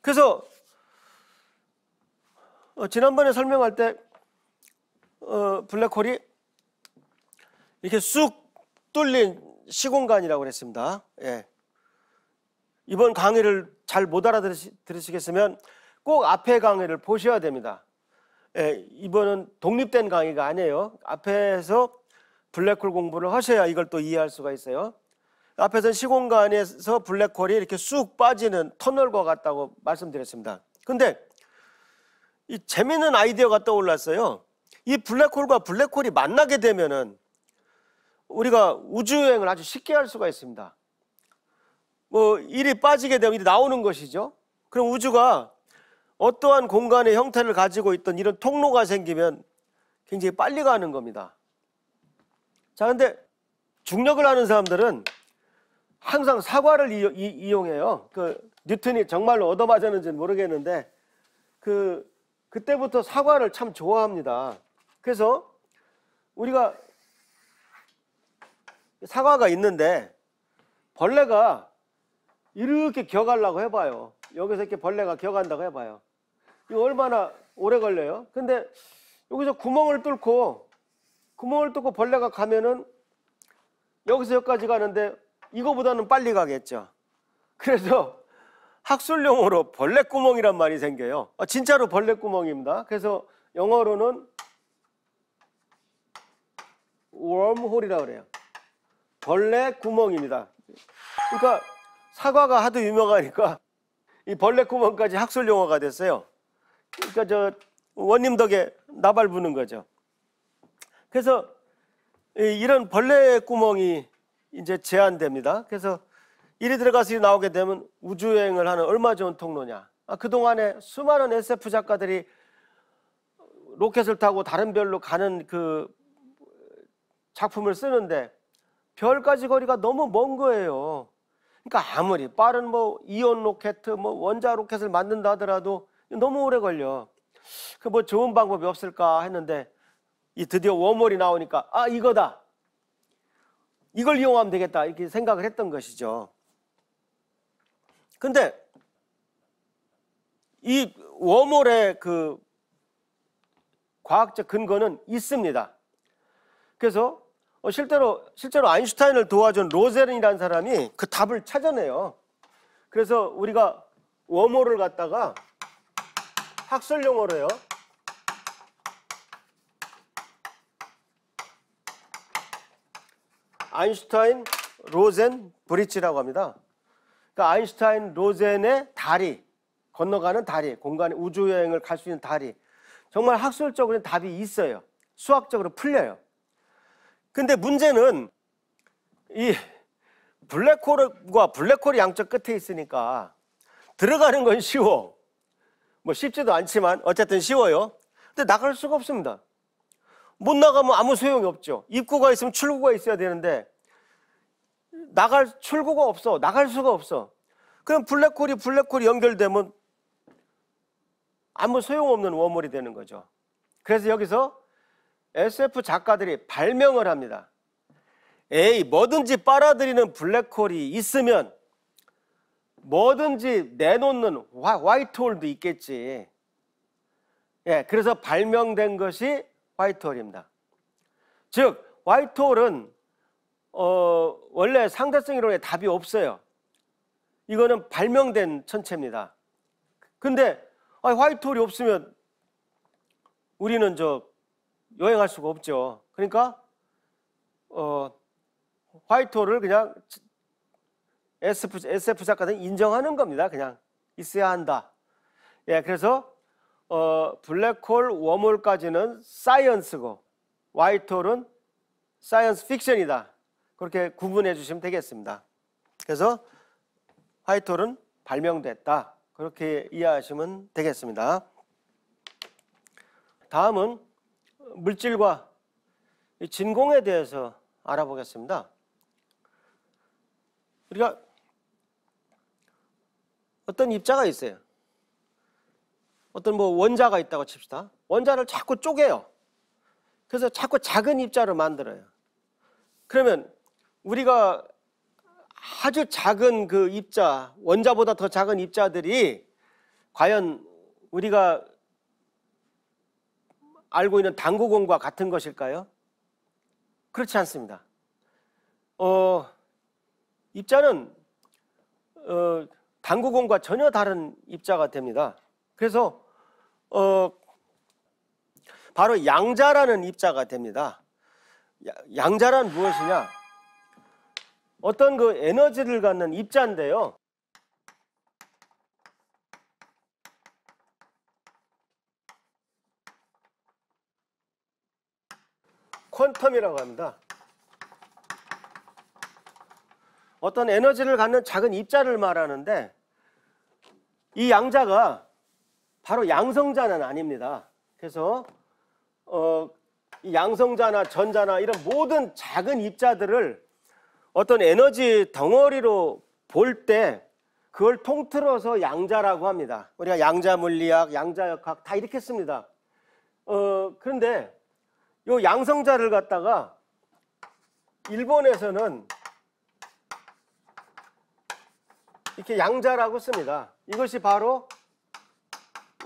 그래서 어, 지난번에 설명할 때 어, 블랙홀이 이렇게 쑥 뚫린 시공간이라고 그랬습니다. 예. 이번 강의를 잘 못 알아들으시겠으면 꼭 앞에 강의를 보셔야 됩니다. 예, 이번은 독립된 강의가 아니에요. 앞에서 블랙홀 공부를 하셔야 이걸 또 이해할 수가 있어요. 앞에서 시공간에서 블랙홀이 이렇게 쑥 빠지는 터널과 같다고 말씀드렸습니다. 근데 이 재미있는 아이디어가 떠올랐어요. 이 블랙홀과 블랙홀이 만나게 되면은 우리가 우주여행을 아주 쉽게 할 수가 있습니다. 뭐, 일이 빠지게 되면 일이 나오는 것이죠. 그럼 우주가 어떠한 공간의 형태를 가지고 있던 이런 통로가 생기면 굉장히 빨리 가는 겁니다. 자, 근데 중력을 아는 사람들은 항상 사과를 이, 용해요그 뉴턴이 정말로 얻어맞았는지는 모르겠는데 그 그때부터 사과를 참 좋아합니다. 그래서 우리가 사과가 있는데 벌레가 이렇게 겨하려고 해봐요. 여기서 이렇게 벌레가 겨간다고 해봐요. 이거 얼마나 오래 걸려요? 근데 여기서 구멍을 뚫고 구멍을 뚫고 벌레가 가면은 여기서 여기까지 가는데 이거보다는 빨리 가겠죠. 그래서 학술용어로 벌레구멍이란 말이 생겨요. 아, 진짜로 벌레구멍입니다. 그래서 영어로는 웜홀이라 그래요. 벌레구멍입니다. 그러니까 사과가 하도 유명하니까 이 벌레구멍까지 학술용어가 됐어요. 그러니까 저 원님 덕에 나발 부는 거죠. 그래서 이런 벌레구멍이 이제 제한됩니다. 그래서 이리 들어가서 나오게 되면 우주여행을 하는 얼마 좋은 통로냐. 아, 그동안에 수많은 SF 작가들이 로켓을 타고 다른 별로 가는 그 작품을 쓰는데 별까지 거리가 너무 먼 거예요. 그러니까 아무리 빠른 뭐 이온 로켓, 뭐 원자 로켓을 만든다 하더라도 너무 오래 걸려. 그 뭐 좋은 방법이 없을까 했는데 이 드디어 웜홀이 나오니까 아 이거다. 이걸 이용하면 되겠다 이렇게 생각을 했던 것이죠. 근데 이 워몰의 그 과학적 근거는 있습니다. 그래서 어, 실제로 실제로 아인슈타인을 도와준 로젠이라는 사람이 그 답을 찾아내요. 그래서 우리가 워몰을 갖다가 학술 용어로 요 아인슈타인 로젠 브릿지라고 합니다. 그러니까 아인슈타인 로젠의 다리, 건너가는 다리, 공간에 우주 여행을 갈 수 있는 다리. 정말 학술적으로 답이 있어요. 수학적으로 풀려요. 근데 문제는 이 블랙홀과 블랙홀이 양쪽 끝에 있으니까 들어가는 건 쉬워. 뭐 쉽지도 않지만 어쨌든 쉬워요. 근데 나갈 수가 없습니다. 못 나가면 아무 소용이 없죠. 입구가 있으면 출구가 있어야 되는데 나갈 출구가 없어. 나갈 수가 없어. 그럼 블랙홀이 블랙홀이 연결되면 아무 소용없는 원물이 되는 거죠. 그래서 여기서 SF 작가들이 발명을 합니다. 에이, 뭐든지 빨아들이는 블랙홀이 있으면 뭐든지 내놓는 화이트홀도 있겠지. 예, 그래서 발명된 것이 화이트홀입니다. 즉, 화이트홀은 어, 원래 상대성 이론에 답이 없어요. 이거는 발명된 천체입니다. 근데 아, 화이트 홀이 없으면 우리는 저 여행할 수가 없죠. 그러니까 어, 화이트 홀을 그냥 SF, SF 작가들 인정하는 겁니다. 그냥 있어야 한다. 예, 그래서 어, 블랙홀, 웜홀까지는 사이언스고 화이트 홀은 사이언스 픽션이다. 그렇게 구분해 주시면 되겠습니다. 그래서 화이톨은 발명됐다. 그렇게 이해하시면 되겠습니다. 다음은 물질과 진공에 대해서 알아보겠습니다. 우리가 어떤 입자가 있어요. 어떤 뭐 원자가 있다고 칩시다. 원자를 자꾸 쪼개요. 그래서 자꾸 작은 입자로 만들어요. 그러면 우리가 아주 작은 그 입자, 원자보다 더 작은 입자들이 과연 우리가 알고 있는 당구공과 같은 것일까요? 그렇지 않습니다. 어, 입자는 어, 당구공과 전혀 다른 입자가 됩니다. 그래서 어, 바로 양자라는 입자가 됩니다. 양자란 무엇이냐? 어떤 그 에너지를 갖는 입자인데요. 퀀텀이라고 합니다. 어떤 에너지를 갖는 작은 입자를 말하는데 이 양자가 바로 양성자는 아닙니다. 그래서 어, 양성자나 전자나 이런 모든 작은 입자들을 어떤 에너지 덩어리로 볼 때 그걸 통틀어서 양자라고 합니다. 우리가 양자 물리학, 양자 역학 다 이렇게 씁니다. 어, 그런데 요 양성자를 갖다가 일본에서는 이렇게 양자라고 씁니다. 이것이 바로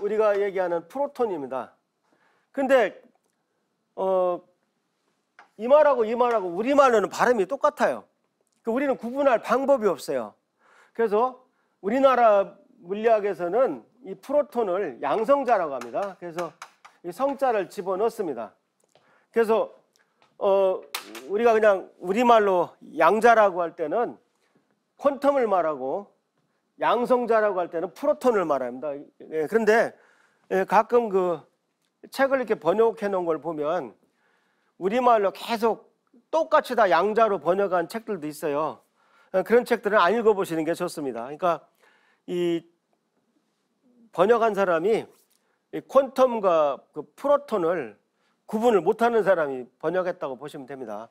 우리가 얘기하는 프로톤입니다. 근데 어, 이 말하고 이 말하고 우리말로는 발음이 똑같아요. 그 우리는 구분할 방법이 없어요. 그래서 우리나라 물리학에서는 이 프로톤을 양성자라고 합니다. 그래서 이 성자를 집어넣습니다. 그래서 어 우리가 그냥 우리말로 양자라고 할 때는 퀀텀을 말하고 양성자라고 할 때는 프로톤을 말합니다. 예, 그런데 예, 가끔 그 책을 이렇게 번역해 놓은 걸 보면 우리말로 계속 똑같이 다 양자로 번역한 책들도 있어요. 어, 그런 책들은 안 읽어보시는 게 좋습니다. 그러니까 이 번역한 사람이 이 퀀텀과 그 프로톤을 구분을 못하는 사람이 번역했다고 보시면 됩니다.